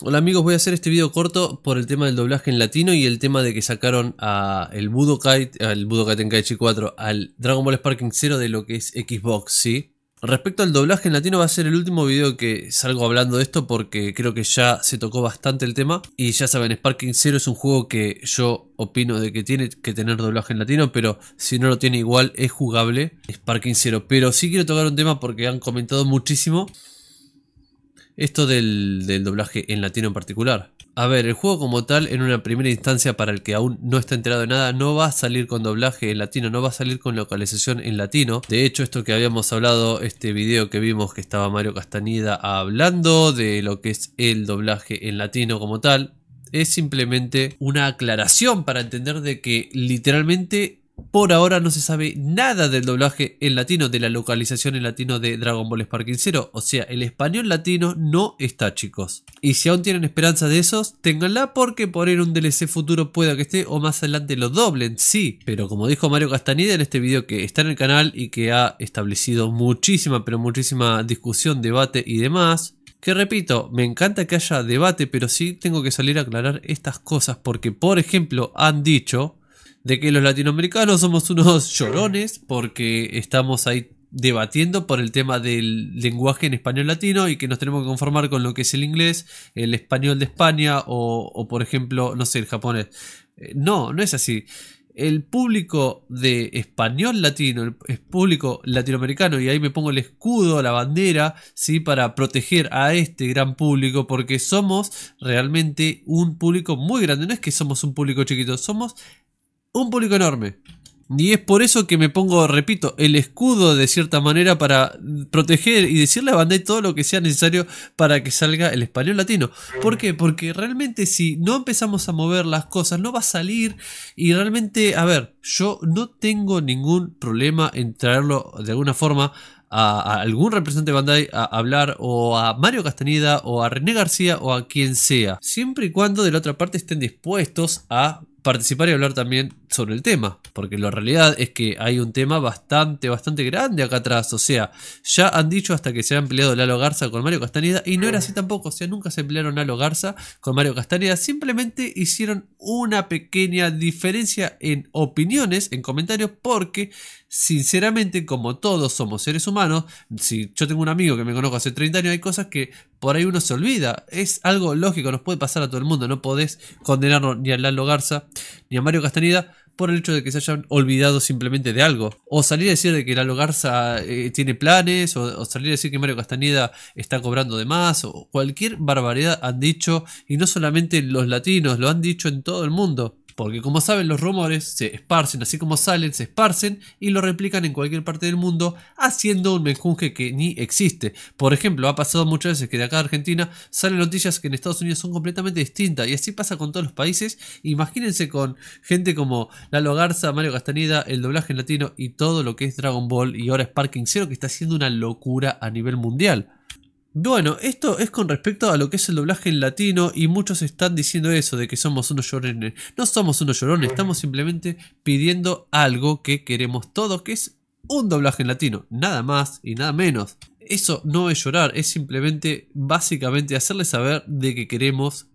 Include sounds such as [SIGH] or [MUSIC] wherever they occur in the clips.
Hola amigos, voy a hacer este video corto por el tema del doblaje en latino y el tema de que sacaron a el Budokai, al Budokai Tenkaichi 4, al Dragon Ball Sparking 0 de lo que es Xbox, ¿sí? Respecto al doblaje en latino va a ser el último video que salgo hablando de esto porque creo que ya se tocó bastante el tema y ya saben, Sparking 0 es un juego que yo opino de que tiene que tener doblaje en latino, pero si no lo tiene igual es jugable Sparking 0, pero sí quiero tocar un tema porque han comentado muchísimo esto del, doblaje en latino en particular. A ver, el juego como tal, en una primera instancia, para el que aún no está enterado de nada, no va a salir con doblaje en latino, no va a salir con localización en latino. De hecho, esto que habíamos hablado, este video que vimos que estaba Mario Castañeda hablando de lo que es el doblaje en latino como tal, es simplemente una aclaración para entender de que literalmente por ahora no se sabe nada del doblaje en latino, de la localización en latino de Dragon Ball Sparking Zero. O sea, el español latino no está, chicos. Y si aún tienen esperanza de esos, ténganla porque poner un DLC futuro pueda que esté o más adelante lo doblen, sí. Pero como dijo Mario Castaneda en este video que está en el canal y que ha establecido muchísima, pero muchísima discusión, debate y demás, que repito, me encanta que haya debate, pero sí tengo que salir a aclarar estas cosas porque, por ejemplo, han dicho de que los latinoamericanos somos unos [LAUGHS] llorones porque estamos ahí debatiendo por el tema del lenguaje en español latino y que nos tenemos que conformar con lo que es el inglés, el español de España o, por ejemplo, no sé, el japonés. Eh, no, no es así. El público de español latino, el público latinoamericano, y ahí me pongo el escudo, la bandera, ¿sí? para proteger a este gran público, porque somos realmente un público muy grande. No es que somos un público chiquito, somos un público enorme. Y es por eso que me pongo, repito, el escudo de cierta manera para proteger y decirle a Bandai todo lo que sea necesario para que salga el español latino. ¿Por qué? Porque realmente si no empezamos a mover las cosas, no va a salir. Y realmente, a ver, yo no tengo ningún problema en traerlo de alguna forma a, algún representante de Bandai a hablar o a Mario Castaneda o a René García o a quien sea. Siempre y cuando de la otra parte estén dispuestos a participar y hablar también sobre el tema, porque la realidad es que hay un tema bastante, bastante grande acá atrás. O sea, ya han dicho hasta que se ha empleado Lalo Garza con Mario Castaneda, y no era así tampoco. O sea, nunca se emplearon Lalo Garza con Mario Castaneda... simplemente hicieron una pequeña diferencia en opiniones, en comentarios, porque sinceramente, como todos somos seres humanos, si yo tengo un amigo que me conozco hace 30 años, hay cosas que por ahí uno se olvida. Es algo lógico, nos puede pasar a todo el mundo. No podés condenarnos ni a Lalo Garza ni a Mario Castaneda por el hecho de que se hayan olvidado simplemente de algo. O salir a decir de que la Garza eh, tiene planes, o, o, salir a decir que Mario Castañeda está cobrando de más, o cualquier barbaridad han dicho, y no solamente los latinos, lo han dicho en todo el mundo. Porque como saben, los rumores se esparcen, así como salen, se esparcen y lo replican en cualquier parte del mundo, haciendo un menjunje que ni existe. Por ejemplo, ha pasado muchas veces que de acá a Argentina salen noticias que en Estados Unidos son completamente distintas, y así pasa con todos los países. Imagínense con gente como Lalo Garza, Mario Castañeda, el doblaje en latino y todo lo que es Dragon Ball, y ahora es Parking Zero, que está haciendo una locura a nivel mundial. Bueno, esto es con respecto a lo que es el doblaje en latino y muchos están diciendo eso, de que somos unos llorones. No somos unos llorones, estamos simplemente pidiendo algo que queremos todos, que es un doblaje en latino, nada más y nada menos. Eso no es llorar, es simplemente básicamente hacerle saber de que queremos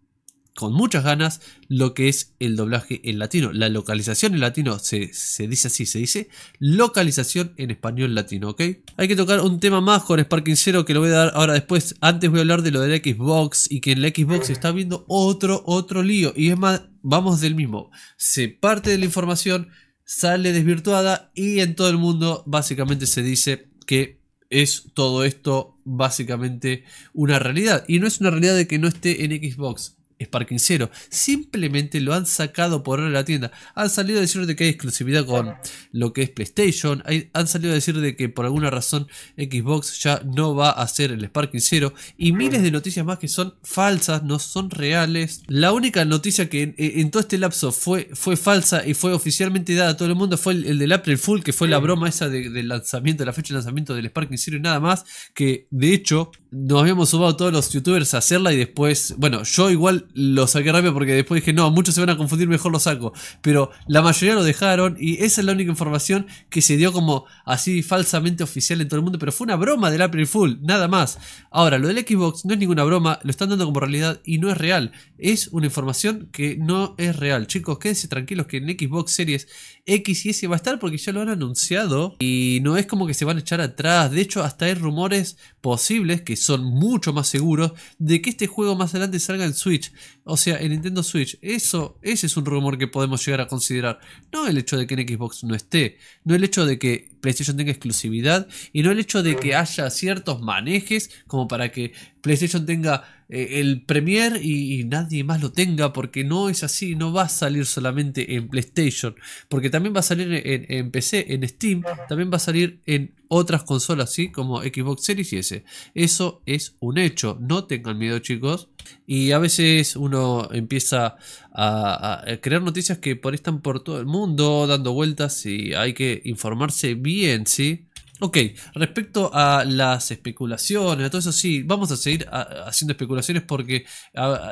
con muchas ganas lo que es el doblaje en latino. La localización en latino se, dice así, se dice localización en español latino, ¿ok? Hay que tocar un tema más con Sparking Zero que lo voy a dar ahora después. Antes voy a hablar de lo del Xbox y que en la Xbox está viendo otro, otro lío. Y es más, vamos del mismo. Se parte de la información, sale desvirtuada y en todo el mundo básicamente se dice que es todo esto básicamente una realidad. Y no es una realidad de que no esté en Xbox Sparking Cero, Simplemente lo han sacado por ahora la tienda. Han salido a decir de que hay exclusividad con lo que es PlayStation. han salido a decir de que por alguna razón Xbox ya no va a hacer el Cero Y miles de noticias más que son falsas, no son reales. La única noticia que eh, en, todo este lapso fue, fue falsa y fue oficialmente dada a todo el mundo fue el, del April Full, que fue la broma esa del lanzamiento, de la fecha de lanzamiento del Cero y nada más. Que de hecho nos habíamos sumado todos los youtubers a hacerla y después, bueno, yo igual lo saqué rápido porque después dije, no, muchos se van a confundir, mejor lo saco. Pero la mayoría lo dejaron y esa es la única información que se dio como así falsamente oficial en todo el mundo. Pero fue una broma del April Fool, nada más. Ahora, lo del Xbox no es ninguna broma, lo están dando como realidad y no es real. Es una información que no es real. Chicos, quédense tranquilos que en Xbox Series X y S va a estar porque ya lo han anunciado y no es como que se van a echar atrás. De hecho, hasta hay rumores posibles que son mucho más seguros de que este juego más adelante salga en Switch. O sea, en Nintendo Switch, eso, ese es un rumor que podemos llegar a considerar. No el hecho de que en Xbox no esté, no el hecho de que PlayStation tenga exclusividad y no el hecho de que haya ciertos manejes como para que PlayStation tenga eh, el Premier y, nadie más lo tenga porque no es así, no va a salir solamente en PlayStation, porque también va a salir en, en PC, en Steam, también va a salir en otras consolas, ¿sí? Como Xbox Series y S. Eso es un hecho. No tengan miedo, chicos. Y a veces uno empieza a, crear noticias que por están por todo el mundo, dando vueltas y hay que informarse bien, ¿sí? Ok, respecto a las especulaciones, a todo eso sí, vamos a seguir haciendo especulaciones porque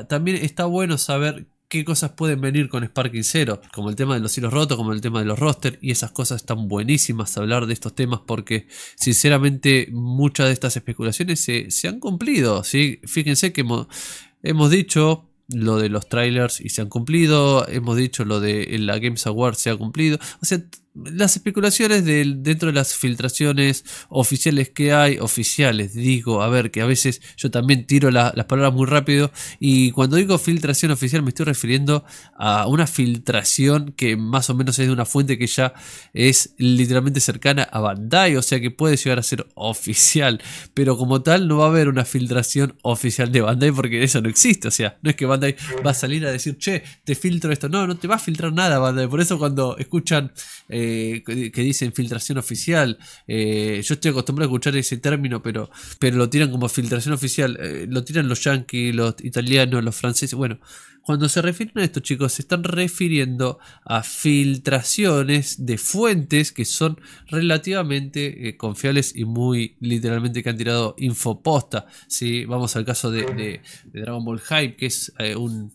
también está bueno saber qué cosas pueden venir con Sparking Zero, como el tema de los hilos rotos, como el tema de los roster, y esas cosas están buenísimas hablar de estos temas porque sinceramente muchas de estas especulaciones se, han cumplido, ¿sí? Fíjense que hemos, dicho lo de los trailers y se han cumplido, hemos dicho lo de la Games Award se ha cumplido, o sea, las especulaciones dentro de las filtraciones oficiales que hay, oficiales, digo, a ver, que a veces yo también tiro las palabras muy rápido y cuando digo filtración oficial me estoy refiriendo a una filtración que más o menos es de una fuente que ya es literalmente cercana a Bandai, o sea que puede llegar a ser oficial, pero como tal no va a haber una filtración oficial de Bandai porque eso no existe, o sea, no es que Bandai va a salir a decir, che, te filtro esto, no, no te va a filtrar nada Bandai, por eso cuando escuchan... Eh, que dicen filtración oficial. Eh, yo estoy acostumbrado a escuchar ese término, pero, pero lo tiran como filtración oficial. Eh, lo tiran los yanquis, los italianos, los franceses. Bueno, cuando se refieren a esto, chicos, se están refiriendo a filtraciones de fuentes que son relativamente confiables y muy literalmente que han tirado infoposta. si Vamos al caso de, Dragon Ball Hype, que es un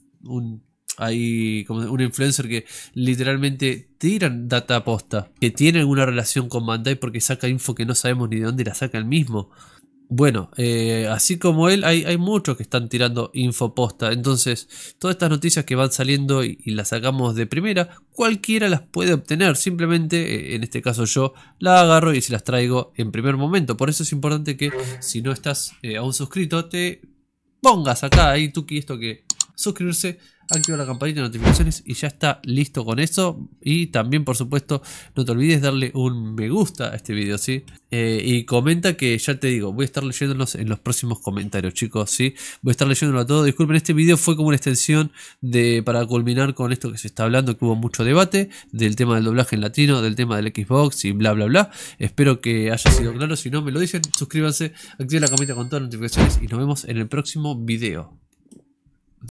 hay como un influencer que literalmente tiran data posta que tiene alguna relación con Bandai porque saca info que no sabemos ni de dónde la saca el mismo. Bueno, eh, así como él, hay, hay, muchos que están tirando info posta. Entonces, todas estas noticias que van saliendo y, las sacamos de primera, cualquiera las puede obtener. Simplemente, eh, en este caso yo, la agarro y se las traigo en primer momento. Por eso es importante que si no estás eh, aún suscrito, te pongas acá, ahí, tuki, esto que suscribirse activa la campanita de notificaciones y ya está listo con eso. Y también, por supuesto, no te olvides darle un me gusta a este video, ¿sí? Eh, y comenta que ya te digo, voy a estar leyéndolos en los próximos comentarios, chicos, ¿sí? Voy a estar leyéndolo a todo. Disculpen, este video fue como una extensión de para culminar con esto que se está hablando, que hubo mucho debate del tema del doblaje en latino, del tema del Xbox y bla, bla, bla. Espero que haya sido claro. Si no, me lo dicen, suscríbanse, activen la campanita con todas las notificaciones y nos vemos en el próximo video.